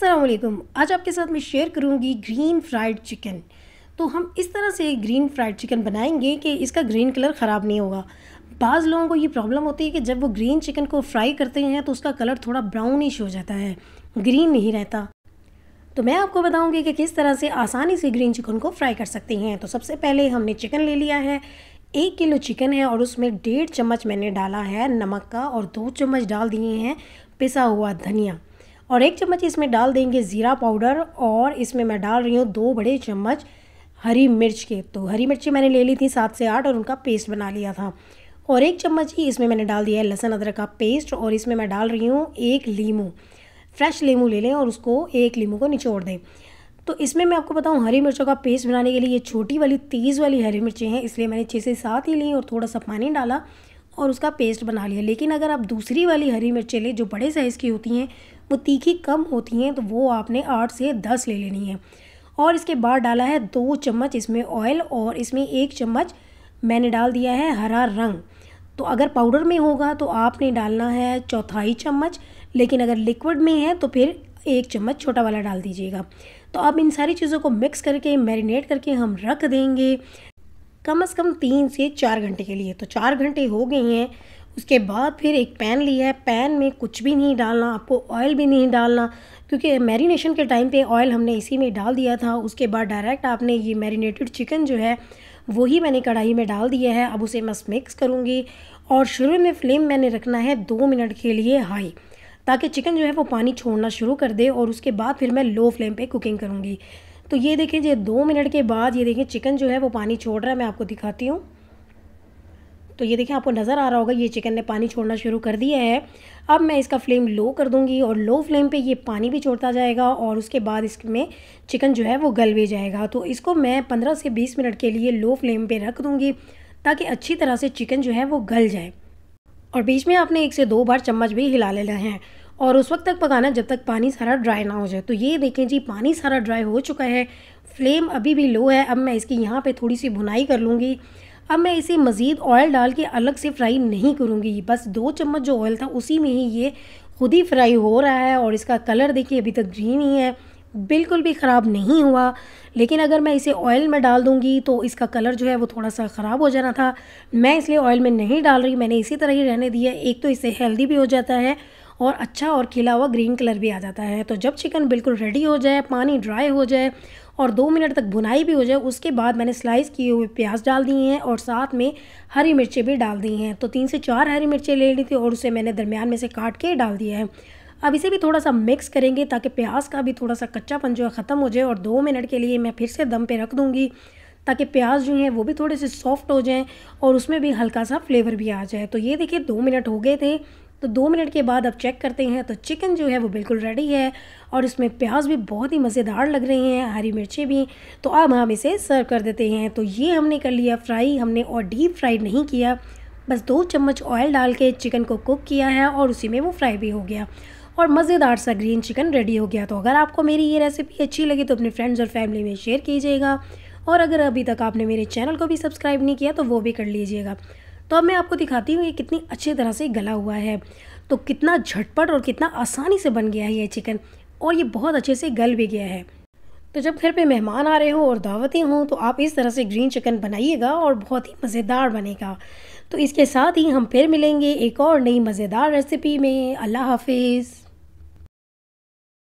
असलम आज आपके साथ मैं शेयर करूंगी ग्रीन फ्राइड चिकन तो हम इस तरह से ग्रीन फ्राइड चिकन बनाएंगे कि इसका ग्रीन कलर ख़राब नहीं होगा बाज़ लोगों को ये प्रॉब्लम होती है कि जब वो ग्रीन चिकन को फ्राई करते हैं तो उसका कलर थोड़ा ब्राउनिश हो जाता है ग्रीन नहीं रहता तो मैं आपको बताऊँगी कि किस तरह से आसानी से ग्रीन चिकन को फ्राई कर सकते हैं तो सबसे पहले हमने चिकन ले लिया है एक किलो चिकन है और उसमें डेढ़ चम्मच मैंने डाला है नमक का और दो चम्मच डाल दिए हैं पिसा हुआ धनिया और एक चम्मच इसमें डाल देंगे ज़ीरा पाउडर और इसमें मैं डाल रही हूँ दो बड़े चम्मच हरी मिर्च के तो हरी मिर्ची मैंने ले ली थी सात से आठ और उनका पेस्ट बना लिया था और एक चम्मच ही इसमें मैंने डाल दिया है लहसन अदरक का पेस्ट और इसमें मैं डाल रही हूँ एक लीमू फ्रेश लीमू ले लें और उसको एक लीमू को निचोड़ दें तो इसमें मैं आपको बताऊँ हरी मिर्चों का पेस्ट बनाने के लिए ये छोटी वाली तेज़ वाली हरी मिर्चें हैं इसलिए मैंने छः से सात ही ली और थोड़ा सा पानी डाला और उसका पेस्ट बना लिया लेकिन अगर आप दूसरी वाली हरी मिर्चें लें जो बड़े साइज़ की होती हैं वो तीखी कम होती हैं तो वो आपने आठ से दस ले लेनी है और इसके बाद डाला है दो चम्मच इसमें ऑयल और इसमें एक चम्मच मैंने डाल दिया है हरा रंग तो अगर पाउडर में होगा तो आपने डालना है चौथाई चम्मच लेकिन अगर लिक्विड में है तो फिर एक चम्मच छोटा वाला डाल दीजिएगा तो अब इन सारी चीज़ों को मिक्स करके मैरिनेट करके हम रख देंगे कम से कम तीन से चार घंटे के लिए तो चार घंटे हो गए हैं उसके बाद फिर एक पैन लिया है पैन में कुछ भी नहीं डालना आपको ऑयल भी नहीं डालना क्योंकि मैरिनेशन के टाइम पे ऑयल हमने इसी में डाल दिया था उसके बाद डायरेक्ट आपने ये मैरिनेटेड चिकन जो है वही मैंने कढ़ाई में डाल दिया है अब उसे मैं मिक्स करूँगी और शुरू में फ्लेम मैंने रखना है दो मिनट के लिए हाई ताकि चिकन जो है वो पानी छोड़ना शुरू कर दे और उसके बाद फिर मैं लो फ्लेम पर कुकिंग करूँगी तो ये देखें जो दो मिनट के बाद ये देखें चिकन जो है वो पानी छोड़ रहा है मैं आपको दिखाती हूँ तो ये देखें आपको नज़र आ रहा होगा ये चिकन ने पानी छोड़ना शुरू कर दिया है अब मैं इसका फ्लेम लो कर दूँगी और लो फ्लेम पे ये पानी भी छोड़ता जाएगा और उसके बाद इसमें चिकन जो है वो गल भी जाएगा तो इसको मैं पंद्रह से बीस मिनट के लिए लो फ्लेम पर रख दूँगी ताकि अच्छी तरह से चिकन जो है वो गल जाए और बीच में आपने एक से दो बार चम्मच भी हिला लेना है और उस वक्त तक पकाना जब तक पानी सारा ड्राई ना हो जाए तो ये देखें जी पानी सारा ड्राई हो चुका है फ्लेम अभी भी लो है अब मैं इसकी यहाँ पे थोड़ी सी भुनाई कर लूँगी अब मैं इसे मज़ीद ऑयल डाल के अलग से फ्राई नहीं करूँगी बस दो चम्मच जो ऑयल था उसी में ही ये खुद ही फ्राई हो रहा है और इसका कलर देखिए अभी तक ग्रीन ही है बिल्कुल भी ख़राब नहीं हुआ लेकिन अगर मैं इसे ऑयल में डाल दूंगी तो इसका कलर जो है वो थोड़ा सा ख़राब हो जाना था मैं इसलिए ऑयल में नहीं डाल रही मैंने इसी तरह ही रहने दिया एक तो इससे हेल्दी भी हो जाता है और अच्छा और खिला हुआ ग्रीन कलर भी आ जाता है तो जब चिकन बिल्कुल रेडी हो जाए पानी ड्राई हो जाए और दो मिनट तक भुनाई भी हो जाए उसके बाद मैंने स्लाइस किए हुए प्याज डाल दिए हैं और साथ में हरी मिर्चें भी डाल दी हैं तो तीन से चार हरी मिर्चें ले ली थी और उसे मैंने दरमियान में से काट के डाल दिया है अब इसे भी थोड़ा सा मिक्स करेंगे ताकि प्याज का भी थोड़ा सा कच्चापन जो है ख़त्म हो जाए और दो मिनट के लिए मैं फिर से दम पे रख दूँगी ताकि प्याज जो है वो भी थोड़े से सॉफ्ट हो जाएं और उसमें भी हल्का सा फ्लेवर भी आ जाए तो ये देखिए दो मिनट हो गए थे तो दो मिनट के बाद अब चेक करते हैं तो चिकन जो है वो बिल्कुल रेडी है और इसमें प्याज भी बहुत ही मज़ेदार लग रही हैं हरी मिर्चें भी तो अब हम इसे सर्व कर देते हैं तो ये हमने कर लिया फ्राई हमने और डीप फ्राई नहीं किया बस दो चम्मच ऑयल डाल के चिकन को कुक किया है और उसी में वो फ्राई भी हो गया और मज़ेदार सा ग्रीन चिकन रेडी हो गया तो अगर आपको मेरी ये रेसिपी अच्छी लगी तो अपने फ्रेंड्स और फैमिली में शेयर कीजिएगा और अगर अभी तक आपने मेरे चैनल को भी सब्सक्राइब नहीं किया तो वो भी कर लीजिएगा तो अब मैं आपको दिखाती हूँ ये कितनी अच्छी तरह से गला हुआ है तो कितना झटपट और कितना आसानी से बन गया है ये चिकन और ये बहुत अच्छे से गल भी गया है तो जब घर पे मेहमान आ रहे हो और दावतें हों तो आप इस तरह से ग्रीन चिकन बनाइएगा और बहुत ही मज़ेदार बनेगा तो इसके साथ ही हम फिर मिलेंगे एक और नई मज़ेदार रेसिपी में अल्लाह हाफिज़